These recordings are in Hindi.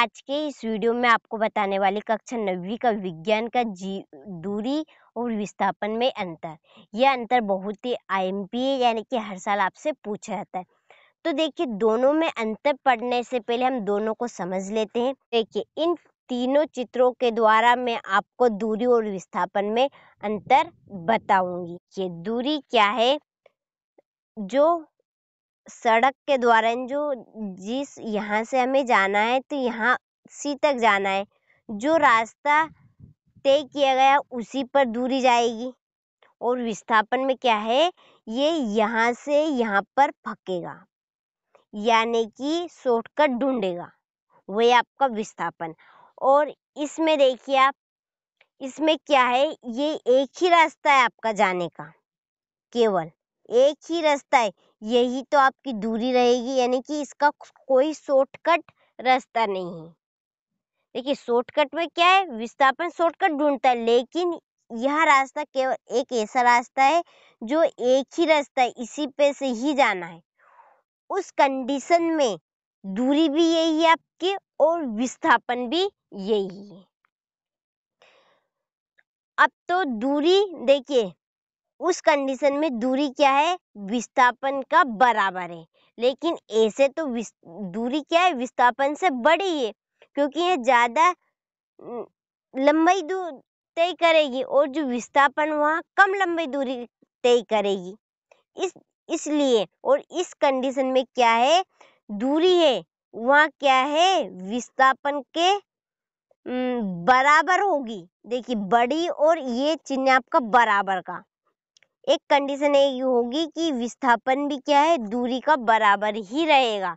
आज के इस वीडियो में आपको बताने वाली कक्षा नवीं का विज्ञान का जी दूरी और विस्थापन में अंतर यह अंतर बहुत ही आईएमपी है यानी कि हर साल आपसे पूछा जाता है तो देखिए दोनों में अंतर पढ़ने से पहले हम दोनों को समझ लेते हैं देखिए इन तीनों चित्रों के द्वारा मैं आपको दूरी और विस्थापन में अंतर बताऊंगी ये दूरी क्या है जो सड़क के द्वारा जो जिस यहाँ से हमें जाना है तो यहाँ सी तक जाना है जो रास्ता तय किया गया उसी पर दूरी जाएगी और विस्थापन में क्या है ये यहाँ से यहाँ पर फकेगा यानी कि शॉर्टकट ढूंढेगा वही आपका विस्थापन और इसमें देखिए आप इसमें क्या है ये एक ही रास्ता है आपका जाने का केवल एक ही रास्ता है यही तो आपकी दूरी रहेगी यानी कि इसका कोई शॉर्टकट रास्ता नहीं है देखिए शॉर्टकट में क्या है विस्थापन शॉर्टकट ढूंढता है लेकिन यह रास्ता केवल एक ऐसा रास्ता है जो एक ही रास्ता है इसी पे से ही जाना है उस कंडीशन में दूरी भी यही है आपकी और विस्थापन भी यही है अब तो दूरी देखिए उस कंडीशन में दूरी क्या है विस्थापन का बराबर है लेकिन ऐसे तो दूरी क्या है विस्थापन से बड़ी है क्योंकि ये ज़्यादा लंबाई दूर तय करेगी और जो विस्थापन वहाँ कम लंबी दूरी तय करेगी इस इसलिए और इस कंडीशन में क्या है दूरी है वहाँ क्या है विस्थापन के बराबर होगी देखिए बड़ी और ये चिन्ह आपका बराबर का एक कंडीशन यही होगी कि विस्थापन भी क्या है दूरी का बराबर ही रहेगा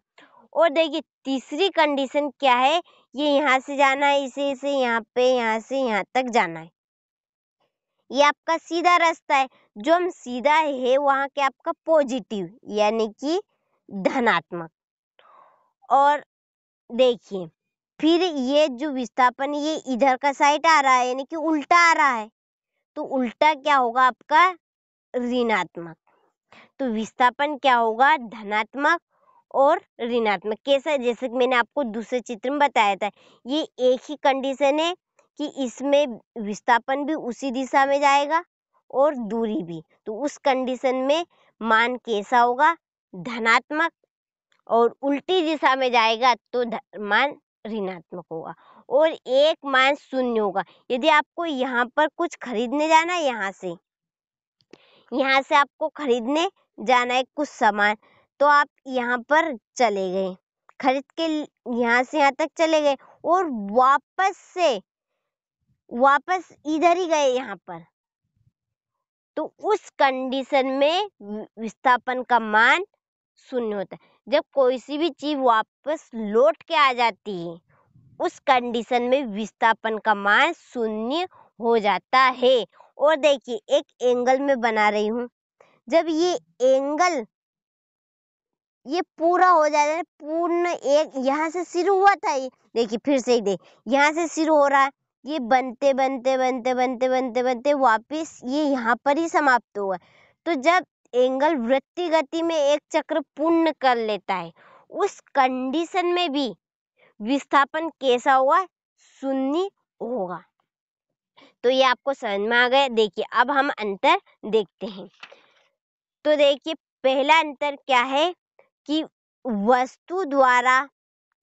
और देखिए तीसरी कंडीशन क्या है ये यहाँ से जाना है इसे इसे यहाँ पे यहाँ से यहाँ तक जाना है ये आपका सीधा रास्ता है जो हम सीधा है वहाँ के आपका पॉजिटिव यानी कि धनात्मक और देखिए फिर ये जो विस्थापन ये इधर का साइड आ रहा है यानी कि उल्टा आ रहा है तो उल्टा क्या होगा आपका ऋणात्मक तो विस्थापन क्या होगा धनात्मक और ऋणात्मक कैसा जैसे कि मैंने आपको दूसरे चित्र में बताया था ये एक ही कंडीशन है कि इसमें विस्थापन भी उसी दिशा में जाएगा और दूरी भी तो उस कंडीशन में मान कैसा होगा धनात्मक और उल्टी दिशा में जाएगा तो मान ऋणात्मक होगा और एक मान शून्य होगा यदि आपको यहाँ पर कुछ खरीदने जाना है यहाँ से यहाँ से आपको खरीदने जाना है कुछ सामान तो आप यहाँ पर चले गए खरीद के यहाँ से यहाँ तक चले गए और वापस से वापस इधर ही गए यहाँ पर तो उस कंडीशन में विस्थापन का मान शून्य होता है जब कोई सी भी चीज वापस लौट के आ जाती है उस कंडीशन में विस्थापन का मान शून्य हो जाता है और देखिए एक एंगल में बना रही हूँ जब ये एंगल ये पूरा हो जाएगा पूर्ण एक यहाँ से शुरू हुआ था ये देखिए फिर से ही दे यहाँ से शुरू हो रहा है ये बनते बनते बनते बनते बनते बनते वापस ये यहाँ पर ही समाप्त हुआ तो जब एंगल वृत्ति गति में एक चक्र पूर्ण कर लेता है उस कंडीशन में भी विस्थापन कैसा हुआ शून्य होगा तो ये आपको समझ में आ गया देखिए अब हम अंतर देखते हैं तो देखिए पहला अंतर क्या है कि वस्तु द्वारा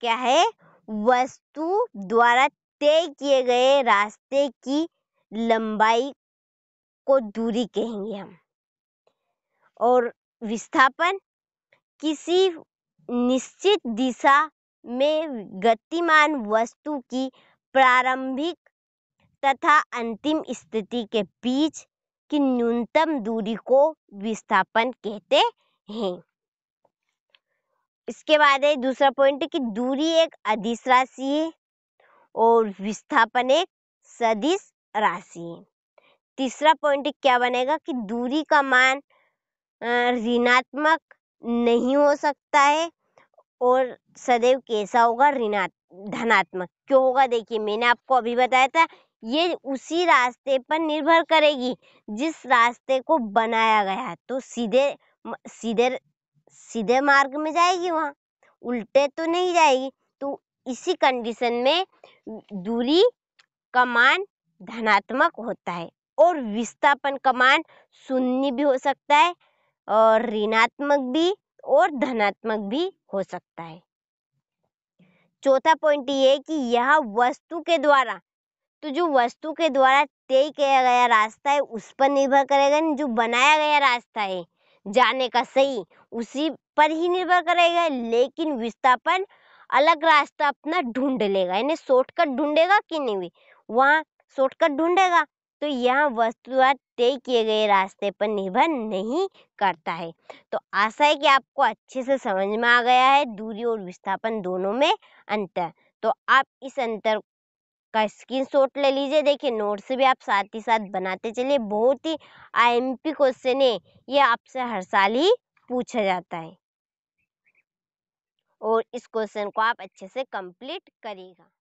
क्या है वस्तु द्वारा तय किए गए रास्ते की लंबाई को दूरी कहेंगे हम और विस्थापन किसी निश्चित दिशा में गतिमान वस्तु की प्रारंभिक तथा अंतिम स्थिति के बीच की न्यूनतम दूरी को विस्थापन कहते हैं इसके बाद है दूसरा पॉइंट कि दूरी एक अदिश राशि है और विस्थापन एक सदिश राशि है तीसरा पॉइंट क्या बनेगा कि दूरी का मान ऋणात्मक नहीं हो सकता है और सदैव कैसा होगा ऋणात्मक धनात्मक क्यों होगा देखिए मैंने आपको अभी बताया था ये उसी रास्ते पर निर्भर करेगी जिस रास्ते को बनाया गया है तो सीधे सीधे सीधे मार्ग में जाएगी वहाँ उल्टे तो नहीं जाएगी तो इसी कंडीशन में दूरी का मान धनात्मक होता है और विस्थापन का मान शून्य भी हो सकता है और ऋणात्मक भी और धनात्मक भी हो सकता है चौथा पॉइंट ये कि यह वस्तु के द्वारा तो जो वस्तु के द्वारा तय किया गया रास्ता है उस पर निर्भर करेगा जो बनाया गया रास्ता है जाने का सही उसी पर ही निर्भर करेगा लेकिन विस्थापन अलग रास्ता अपना ढूंढ लेगा यानी शॉर्टकट ढूंढेगा कि नहीं भी वहाँ शॉर्टकट ढूंढेगा तो यहाँ वस्तु तय किए गए रास्ते पर निर्भर नहीं करता है तो आशा है कि आपको अच्छे से समझ में आ गया है दूरी और विस्थापन दोनों में अंतर तो आप इस अंतर का शॉट ले लीजिए देखिए नोट्स भी आप साथ ही साथ बनाते चलिए बहुत ही आईएमपी क्वेश्चन है ये आपसे हर साल ही पूछा जाता है और इस क्वेश्चन को आप अच्छे से कंप्लीट करिएगा